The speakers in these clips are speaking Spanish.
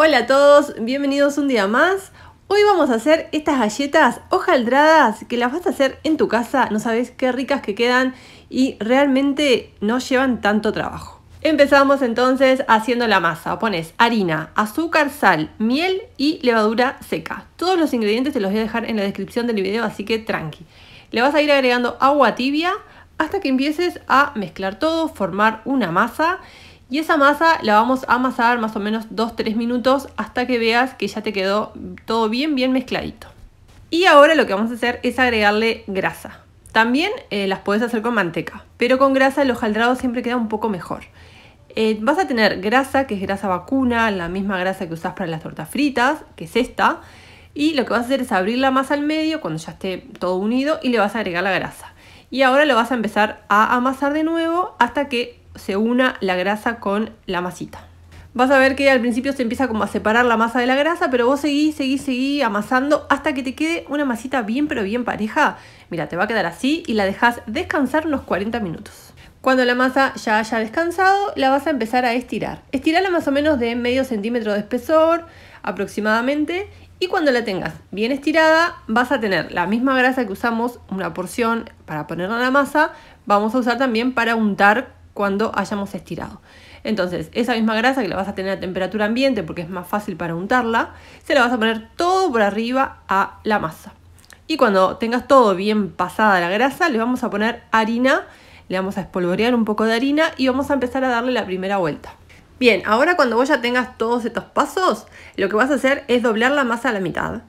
Hola a todos, bienvenidos un día más. Hoy vamos a hacer estas galletas hojaldradas que las vas a hacer en tu casa, no sabes qué ricas que quedan y realmente no llevan tanto trabajo. Empezamos entonces haciendo la masa. Pones harina, azúcar, sal, miel y levadura seca. Todos los ingredientes te los voy a dejar en la descripción del video, así que tranqui. Le vas a ir agregando agua tibia hasta que empieces a mezclar todo, formar una masa y esa masa la vamos a amasar más o menos 2-3 minutos hasta que veas que ya te quedó todo bien, bien mezcladito. Y ahora lo que vamos a hacer es agregarle grasa. También eh, las puedes hacer con manteca, pero con grasa el hojaldrado siempre queda un poco mejor. Eh, vas a tener grasa, que es grasa vacuna, la misma grasa que usás para las tortas fritas, que es esta. Y lo que vas a hacer es abrir la masa al medio cuando ya esté todo unido y le vas a agregar la grasa. Y ahora lo vas a empezar a amasar de nuevo hasta que se una la grasa con la masita. Vas a ver que al principio se empieza como a separar la masa de la grasa, pero vos seguís, seguís, seguís amasando hasta que te quede una masita bien pero bien pareja. Mira, te va a quedar así y la dejas descansar unos 40 minutos. Cuando la masa ya haya descansado, la vas a empezar a estirar. Estirala más o menos de medio centímetro de espesor aproximadamente y cuando la tengas bien estirada, vas a tener la misma grasa que usamos, una porción para ponerla en la masa, vamos a usar también para untar cuando hayamos estirado. Entonces, esa misma grasa que la vas a tener a temperatura ambiente porque es más fácil para untarla, se la vas a poner todo por arriba a la masa. Y cuando tengas todo bien pasada la grasa, le vamos a poner harina, le vamos a espolvorear un poco de harina y vamos a empezar a darle la primera vuelta. Bien, ahora cuando vos ya tengas todos estos pasos, lo que vas a hacer es doblar la masa a la mitad.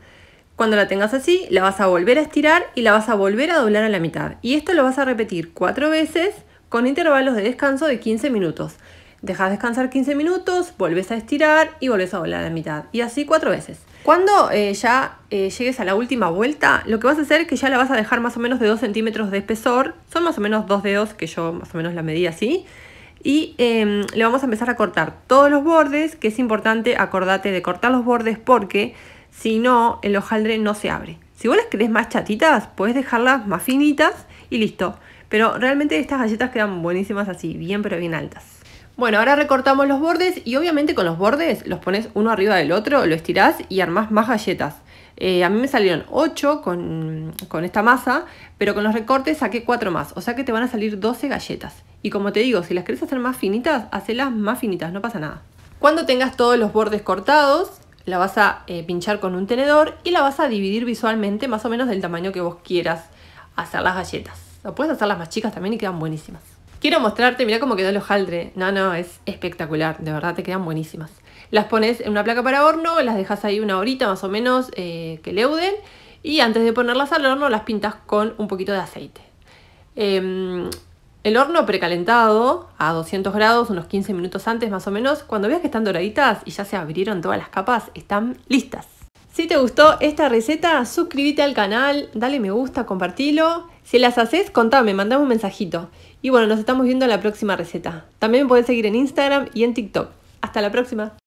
Cuando la tengas así, la vas a volver a estirar y la vas a volver a doblar a la mitad. Y esto lo vas a repetir cuatro veces con intervalos de descanso de 15 minutos. Dejas descansar 15 minutos, volvés a estirar y volvés a volar a la mitad. Y así cuatro veces. Cuando eh, ya eh, llegues a la última vuelta, lo que vas a hacer es que ya la vas a dejar más o menos de 2 centímetros de espesor. Son más o menos dos dedos, que yo más o menos la medí así. Y em, le vamos a empezar a cortar todos los bordes, que es importante, acordarte de cortar los bordes porque si no, el hojaldre no se abre. Si vos las querés más chatitas, puedes dejarlas más finitas y listo. Pero realmente estas galletas quedan buenísimas así, bien pero bien altas. Bueno, ahora recortamos los bordes y obviamente con los bordes los pones uno arriba del otro, lo estirás y armás más galletas. Eh, a mí me salieron 8 con, esta masa, pero con los recortes saqué 4 más, o sea que te van a salir 12 galletas. Y como te digo, si las querés hacer más finitas, hacelas más finitas, no pasa nada. Cuando tengas todos los bordes cortados, la vas a eh, pinchar con un tenedor y la vas a dividir visualmente más o menos del tamaño que vos quieras hacer las galletas puedes puedes hacerlas más chicas también y quedan buenísimas. Quiero mostrarte, mira cómo quedó el hojaldre. No, no, es espectacular, de verdad te quedan buenísimas. Las pones en una placa para horno, las dejas ahí una horita más o menos eh, que leuden y antes de ponerlas al horno las pintas con un poquito de aceite. Em, el horno precalentado a 200 grados, unos 15 minutos antes más o menos, cuando veas que están doraditas y ya se abrieron todas las capas, están listas. Si te gustó esta receta, suscríbete al canal, dale me gusta, compartilo si las haces, contame, mandame un mensajito. Y bueno, nos estamos viendo en la próxima receta. También me podés seguir en Instagram y en TikTok. Hasta la próxima.